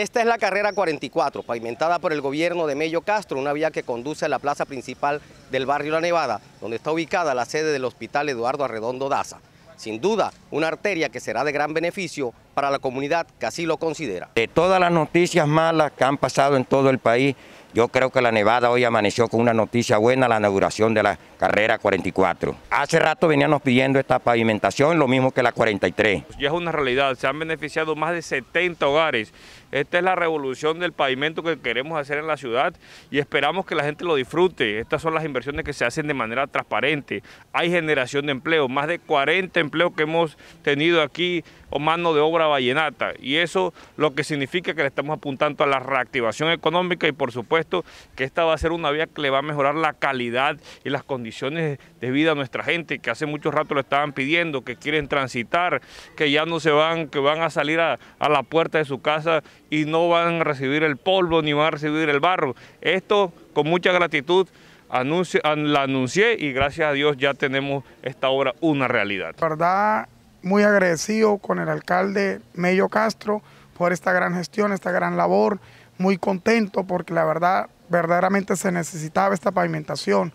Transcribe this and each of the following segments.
Esta es la carrera 44, pavimentada por el gobierno de Mello Castro, una vía que conduce a la plaza principal del barrio La Nevada, donde está ubicada la sede del Hospital Eduardo Arredondo Daza. Sin duda, una arteria que será de gran beneficio para la comunidad que así lo considera. De todas las noticias malas que han pasado en todo el país, yo creo que la Nevada hoy amaneció con una noticia buena, la inauguración de la carrera 44. Hace rato veníamos pidiendo esta pavimentación, lo mismo que la 43. Ya es una realidad, se han beneficiado más de 70 hogares. Esta es la revolución del pavimento que queremos hacer en la ciudad y esperamos que la gente lo disfrute. Estas son las inversiones que se hacen de manera transparente. Hay generación de empleo, más de 40 empleos que hemos tenido aquí o mano de obra vallenata. Y eso lo que significa que le estamos apuntando a la reactivación económica y por supuesto que esta va a ser una vía que le va a mejorar la calidad y las condiciones de vida a nuestra gente, que hace mucho rato lo estaban pidiendo, que quieren transitar, que ya no se van, que van a salir a, la puerta de su casa y no van a recibir el polvo ni van a recibir el barro. Esto con mucha gratitud anuncio, la anuncié y gracias a Dios ya tenemos esta obra una realidad. verdad, muy agradecido con el alcalde Mello Castro por esta gran gestión, esta gran labor, muy contento porque la verdad, verdaderamente se necesitaba esta pavimentación,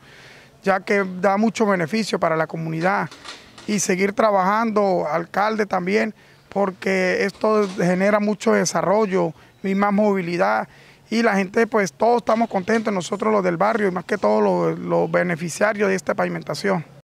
ya que da mucho beneficio para la comunidad y seguir trabajando, alcalde también, porque esto genera mucho desarrollo y más movilidad y la gente, pues todos estamos contentos, nosotros los del barrio y más que todos los beneficiarios de esta pavimentación.